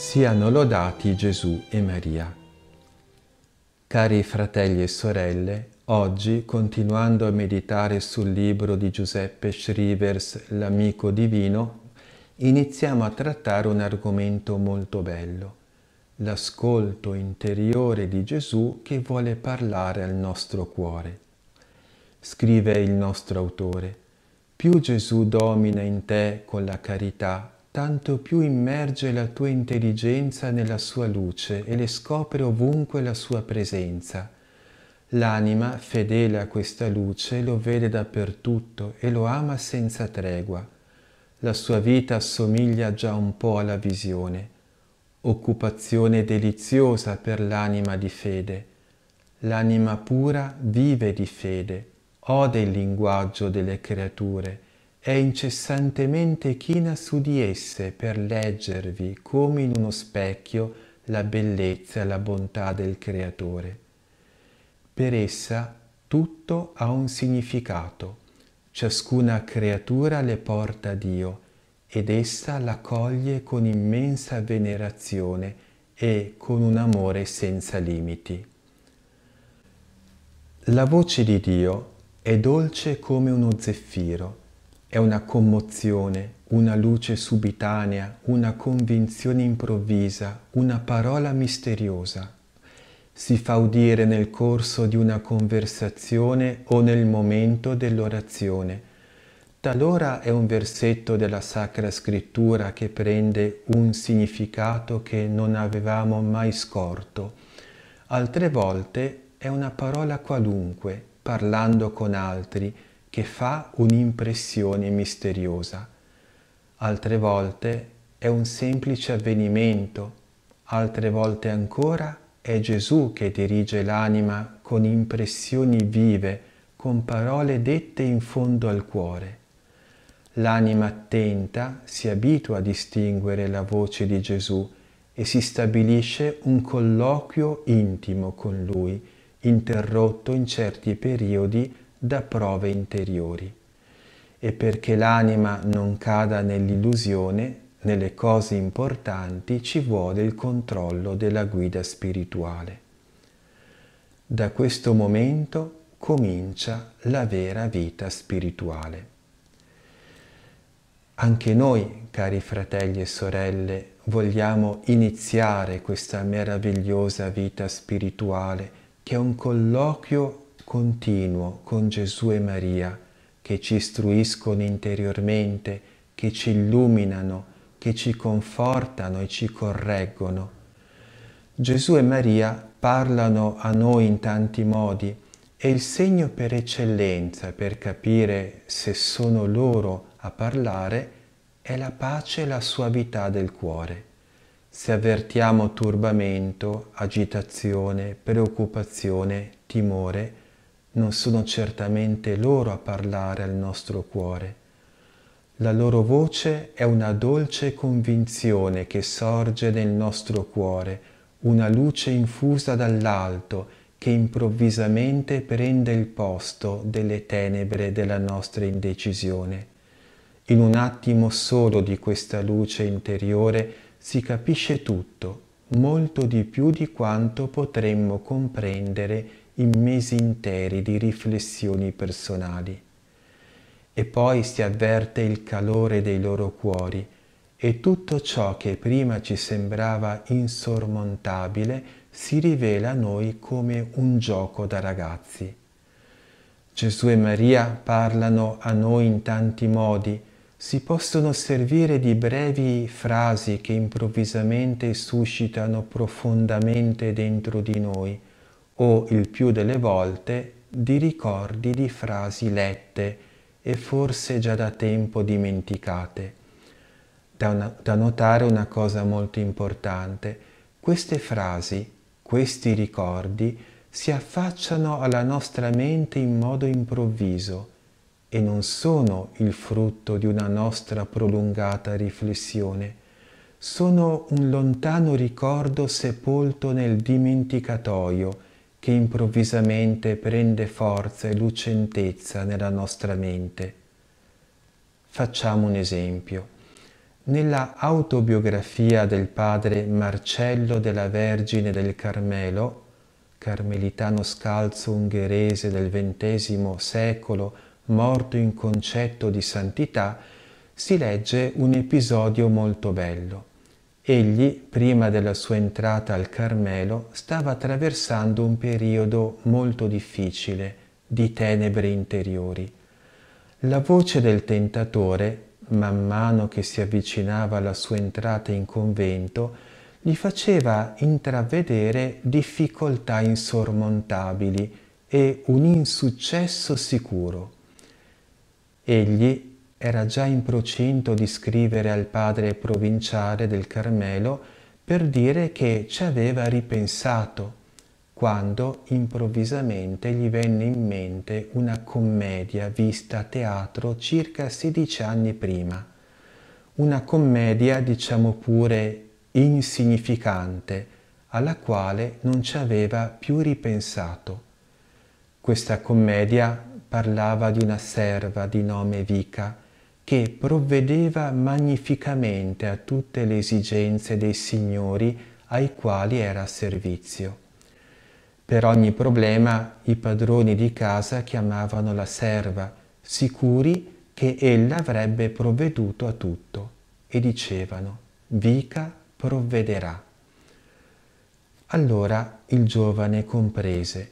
Siano lodati Gesù e Maria. Cari fratelli e sorelle, oggi, continuando a meditare sul libro di Giuseppe Schrivers, L'amico divino, iniziamo a trattare un argomento molto bello, l'ascolto interiore di Gesù che vuole parlare al nostro cuore. Scrive il nostro autore, più Gesù domina in te con la carità tanto più immerge la tua intelligenza nella sua luce e le scopre ovunque la sua presenza. L'anima, fedele a questa luce, lo vede dappertutto e lo ama senza tregua. La sua vita assomiglia già un po' alla visione, occupazione deliziosa per l'anima di fede. L'anima pura vive di fede, ode il linguaggio delle creature, e incessantemente china su di esse per leggervi come in uno specchio la bellezza e la bontà del Creatore. Per essa tutto ha un significato, ciascuna creatura le porta Dio ed essa l'accoglie con immensa venerazione e con un amore senza limiti. La voce di Dio è dolce come uno zeffiro, è una commozione, una luce subitanea, una convinzione improvvisa, una parola misteriosa. Si fa udire nel corso di una conversazione o nel momento dell'orazione. Talora è un versetto della Sacra Scrittura che prende un significato che non avevamo mai scorto. Altre volte è una parola qualunque, parlando con altri, che fa un'impressione misteriosa. Altre volte è un semplice avvenimento, altre volte ancora è Gesù che dirige l'anima con impressioni vive, con parole dette in fondo al cuore. L'anima attenta si abitua a distinguere la voce di Gesù e si stabilisce un colloquio intimo con lui, interrotto in certi periodi da prove interiori e perché l'anima non cada nell'illusione, nelle cose importanti ci vuole il controllo della guida spirituale. Da questo momento comincia la vera vita spirituale. Anche noi, cari fratelli e sorelle, vogliamo iniziare questa meravigliosa vita spirituale che è un colloquio continuo con Gesù e Maria, che ci istruiscono interiormente, che ci illuminano, che ci confortano e ci correggono. Gesù e Maria parlano a noi in tanti modi e il segno per eccellenza per capire se sono loro a parlare è la pace e la suavità del cuore. Se avvertiamo turbamento, agitazione, preoccupazione, timore, non sono certamente loro a parlare al nostro cuore. La loro voce è una dolce convinzione che sorge nel nostro cuore, una luce infusa dall'alto che improvvisamente prende il posto delle tenebre della nostra indecisione. In un attimo solo di questa luce interiore si capisce tutto, molto di più di quanto potremmo comprendere in mesi interi di riflessioni personali. E poi si avverte il calore dei loro cuori e tutto ciò che prima ci sembrava insormontabile si rivela a noi come un gioco da ragazzi. Gesù e Maria parlano a noi in tanti modi, si possono servire di brevi frasi che improvvisamente suscitano profondamente dentro di noi o il più delle volte di ricordi di frasi lette e forse già da tempo dimenticate. Da, una, da notare una cosa molto importante, queste frasi, questi ricordi si affacciano alla nostra mente in modo improvviso e non sono il frutto di una nostra prolungata riflessione, sono un lontano ricordo sepolto nel dimenticatoio, che improvvisamente prende forza e lucentezza nella nostra mente. Facciamo un esempio. Nella autobiografia del padre Marcello della Vergine del Carmelo, carmelitano scalzo ungherese del XX secolo, morto in concetto di santità, si legge un episodio molto bello. Egli, prima della sua entrata al Carmelo, stava attraversando un periodo molto difficile di tenebre interiori. La voce del tentatore, man mano che si avvicinava alla sua entrata in convento, gli faceva intravedere difficoltà insormontabili e un insuccesso sicuro. Egli, era già in procinto di scrivere al padre provinciale del Carmelo per dire che ci aveva ripensato, quando improvvisamente gli venne in mente una commedia vista a teatro circa 16 anni prima. Una commedia, diciamo pure, insignificante, alla quale non ci aveva più ripensato. Questa commedia parlava di una serva di nome Vica, che provvedeva magnificamente a tutte le esigenze dei signori ai quali era a servizio. Per ogni problema i padroni di casa chiamavano la serva, sicuri che ella avrebbe provveduto a tutto, e dicevano, Vica provvederà. Allora il giovane comprese,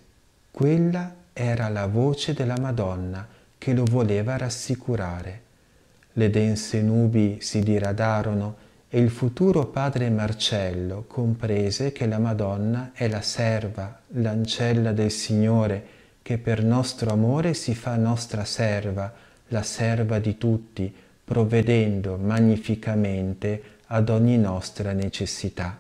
quella era la voce della Madonna che lo voleva rassicurare le dense nubi si diradarono e il futuro padre Marcello comprese che la Madonna è la serva, l'ancella del Signore, che per nostro amore si fa nostra serva, la serva di tutti, provvedendo magnificamente ad ogni nostra necessità.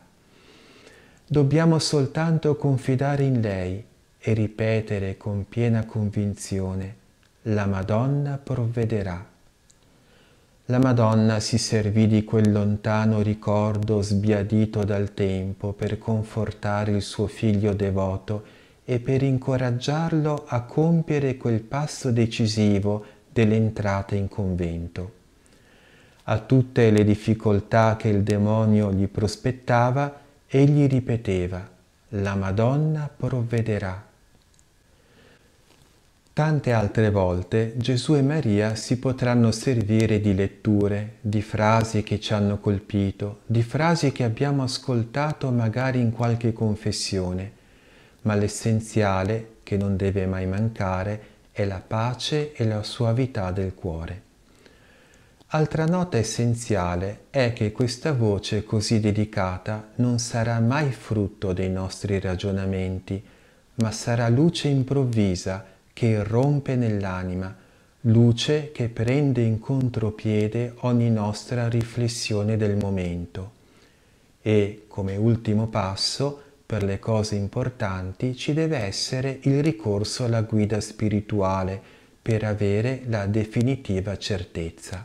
Dobbiamo soltanto confidare in lei e ripetere con piena convinzione, la Madonna provvederà la Madonna si servì di quel lontano ricordo sbiadito dal tempo per confortare il suo figlio devoto e per incoraggiarlo a compiere quel passo decisivo dell'entrata in convento. A tutte le difficoltà che il demonio gli prospettava, egli ripeteva, la Madonna provvederà Tante altre volte Gesù e Maria si potranno servire di letture, di frasi che ci hanno colpito, di frasi che abbiamo ascoltato magari in qualche confessione, ma l'essenziale, che non deve mai mancare, è la pace e la suavità del cuore. Altra nota essenziale è che questa voce così dedicata non sarà mai frutto dei nostri ragionamenti, ma sarà luce improvvisa che irrompe nell'anima, luce che prende in contropiede ogni nostra riflessione del momento. E, come ultimo passo, per le cose importanti ci deve essere il ricorso alla guida spirituale per avere la definitiva certezza.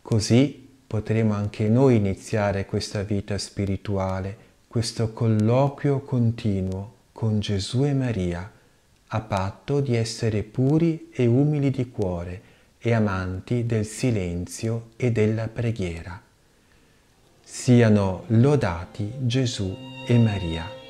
Così potremo anche noi iniziare questa vita spirituale, questo colloquio continuo con Gesù e Maria a patto di essere puri e umili di cuore e amanti del silenzio e della preghiera. Siano lodati Gesù e Maria.